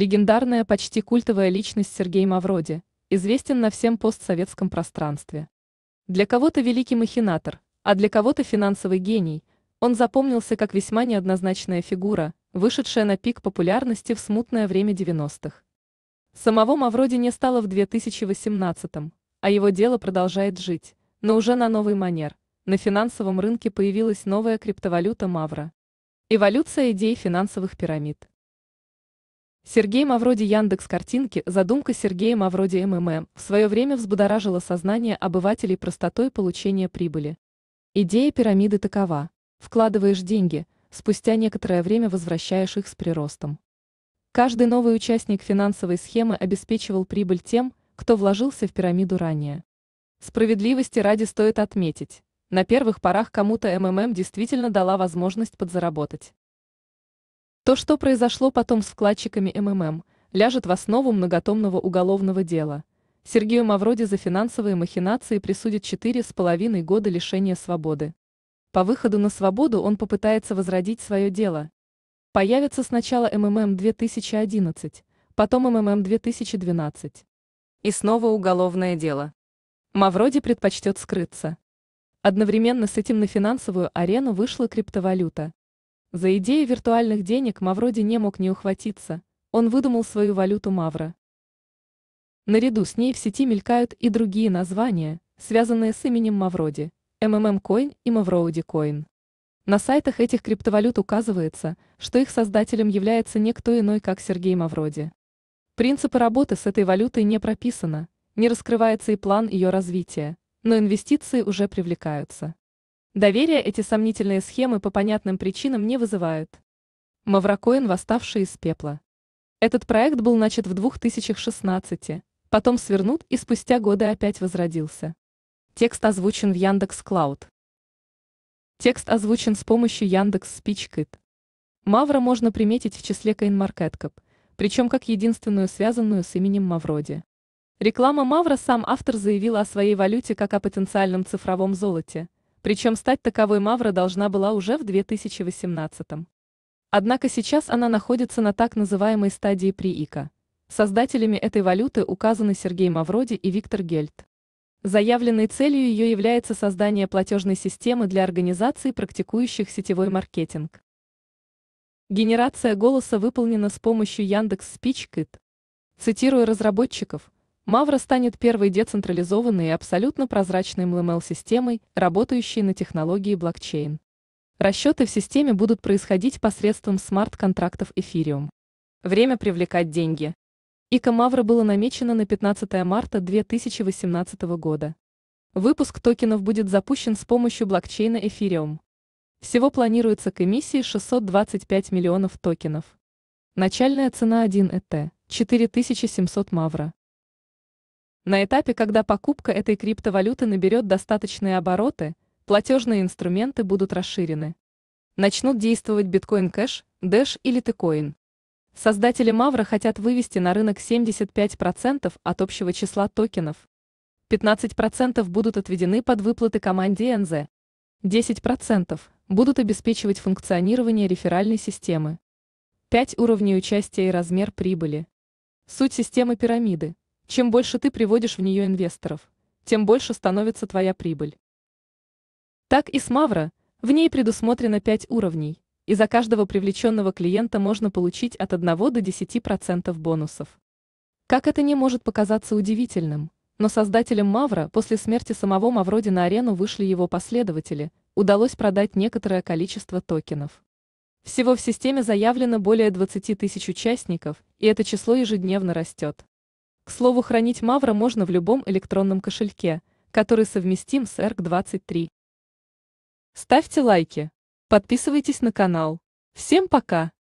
Легендарная, почти культовая личность Сергей Мавроди известен на всем постсоветском пространстве. Для кого-то великий махинатор, а для кого-то финансовый гений, он запомнился как весьма неоднозначная фигура, вышедшая на пик популярности в смутное время 90-х. Самого Мавроди не стало в 2018-м, а его дело продолжает жить, но уже на новый манер. На финансовом рынке появилась новая криптовалюта Мавра. Эволюция идей финансовых пирамид. Сергей Мавроди Яндекс картинки Задумка Сергея Мавроди МММ в свое время взбудоражила сознание обывателей простотой получения прибыли. Идея пирамиды такова. Вкладываешь деньги, спустя некоторое время возвращаешь их с приростом. Каждый новый участник финансовой схемы обеспечивал прибыль тем, кто вложился в пирамиду ранее. Справедливости ради стоит отметить, на первых порах кому-то МММ действительно дала возможность подзаработать. То, что произошло потом с вкладчиками МММ, ляжет в основу многотомного уголовного дела. Сергею Мавроди за финансовые махинации присудят 4,5 года лишения свободы. По выходу на свободу он попытается возродить свое дело. Появится сначала МММ 2011, потом МММ 2012. И снова уголовное дело. Мавроди предпочтет скрыться. Одновременно с этим на финансовую арену вышла криптовалюта. За идеей виртуальных денег Мавроди не мог не ухватиться, он выдумал свою валюту Мавра. Наряду с ней в сети мелькают и другие названия, связанные с именем Мавроди, MMM Coin и Mavroди Coin. На сайтах этих криптовалют указывается, что их создателем является никто иной, как Сергей Мавроди. Принципы работы с этой валютой не прописано, не раскрывается и план ее развития, но инвестиции уже привлекаются. Доверия эти сомнительные схемы по понятным причинам не вызывают. Мавракоин, восставший из пепла. Этот проект был начат в 2016, потом свернут и спустя годы опять возродился. Текст озвучен в Яндекс Клауд. Текст озвучен с помощью Яндекс Спичкит. Мавра можно приметить в числе CoinMarketCap, причем как единственную связанную с именем Мавроди. Реклама Мавра сам автор заявил о своей валюте как о потенциальном цифровом золоте – причем стать таковой Мавра должна была уже в 2018 Однако сейчас она находится на так называемой стадии приика. Создателями этой валюты указаны Сергей Мавроди и Виктор Гельт. Заявленной целью ее является создание платежной системы для организаций, практикующих сетевой маркетинг. Генерация голоса выполнена с помощью Яндекс Спичкит. Цитируя разработчиков, Мавра станет первой децентрализованной и абсолютно прозрачной MLML-системой, работающей на технологии блокчейн. Расчеты в системе будут происходить посредством смарт-контрактов Ethereum. Время привлекать деньги. ИКО Мавра было намечено на 15 марта 2018 года. Выпуск токенов будет запущен с помощью блокчейна Ethereum. Всего планируется к эмиссии 625 миллионов токенов. Начальная цена 1 ЭТ – 4700 Мавра. На этапе, когда покупка этой криптовалюты наберет достаточные обороты, платежные инструменты будут расширены. Начнут действовать Bitcoin Cash, Dash или Tecoin. Создатели Мавра хотят вывести на рынок 75% от общего числа токенов. 15% будут отведены под выплаты команде НЗ. 10% будут обеспечивать функционирование реферальной системы. 5 уровней участия и размер прибыли. Суть системы пирамиды – чем больше ты приводишь в нее инвесторов, тем больше становится твоя прибыль. Так и с Мавро, в ней предусмотрено 5 уровней, и за каждого привлеченного клиента можно получить от 1 до 10% бонусов. Как это не может показаться удивительным, но создателям Мавра после смерти самого Мавроди на арену вышли его последователи, удалось продать некоторое количество токенов. Всего в системе заявлено более 20 тысяч участников, и это число ежедневно растет. К слову, хранить Мавра можно в любом электронном кошельке, который совместим с ERC23. Ставьте лайки, подписывайтесь на канал. Всем пока!